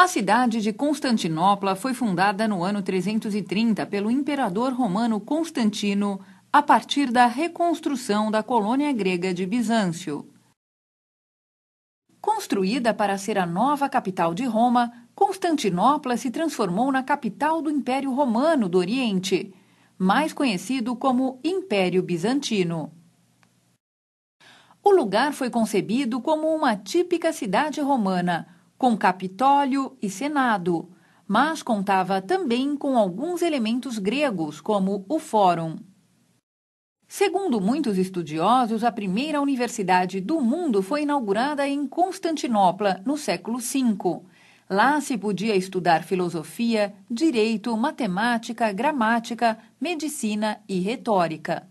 A cidade de Constantinopla foi fundada no ano 330 pelo imperador romano Constantino a partir da reconstrução da colônia grega de Bizâncio. Construída para ser a nova capital de Roma, Constantinopla se transformou na capital do Império Romano do Oriente, mais conhecido como Império Bizantino. O lugar foi concebido como uma típica cidade romana, com Capitólio e Senado, mas contava também com alguns elementos gregos, como o Fórum. Segundo muitos estudiosos, a primeira universidade do mundo foi inaugurada em Constantinopla, no século V. Lá se podia estudar filosofia, direito, matemática, gramática, medicina e retórica.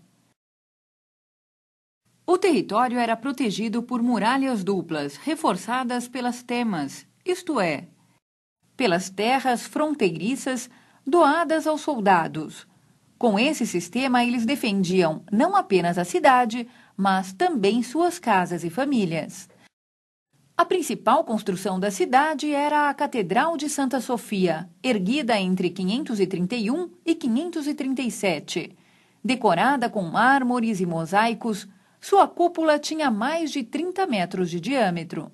O território era protegido por muralhas duplas, reforçadas pelas temas, isto é, pelas terras fronteiriças doadas aos soldados. Com esse sistema, eles defendiam não apenas a cidade, mas também suas casas e famílias. A principal construção da cidade era a Catedral de Santa Sofia, erguida entre 531 e 537. Decorada com mármores e mosaicos, sua cúpula tinha mais de 30 metros de diâmetro.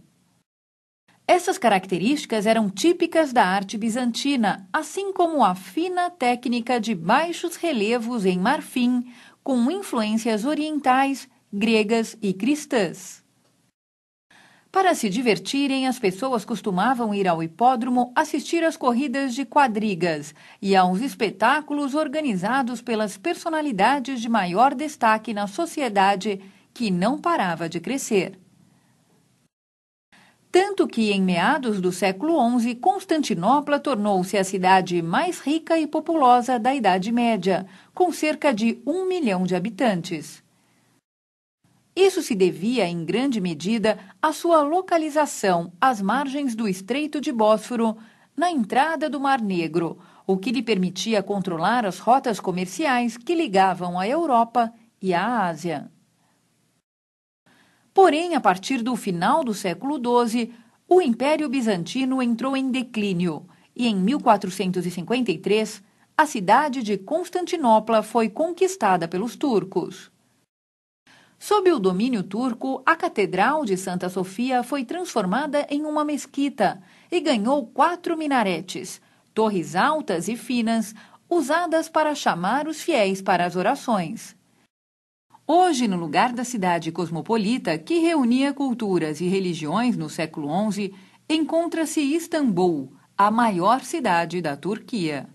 Essas características eram típicas da arte bizantina, assim como a fina técnica de baixos relevos em marfim, com influências orientais, gregas e cristãs. Para se divertirem, as pessoas costumavam ir ao hipódromo assistir às corridas de quadrigas e a uns espetáculos organizados pelas personalidades de maior destaque na sociedade que não parava de crescer. Tanto que, em meados do século XI, Constantinopla tornou-se a cidade mais rica e populosa da Idade Média, com cerca de um milhão de habitantes. Isso se devia, em grande medida, à sua localização às margens do Estreito de Bósforo, na entrada do Mar Negro, o que lhe permitia controlar as rotas comerciais que ligavam a Europa e a Ásia. Porém, a partir do final do século XII, o Império Bizantino entrou em declínio e, em 1453, a cidade de Constantinopla foi conquistada pelos turcos. Sob o domínio turco, a Catedral de Santa Sofia foi transformada em uma mesquita e ganhou quatro minaretes, torres altas e finas, usadas para chamar os fiéis para as orações. Hoje, no lugar da cidade cosmopolita que reunia culturas e religiões no século XI, encontra-se Istambul, a maior cidade da Turquia.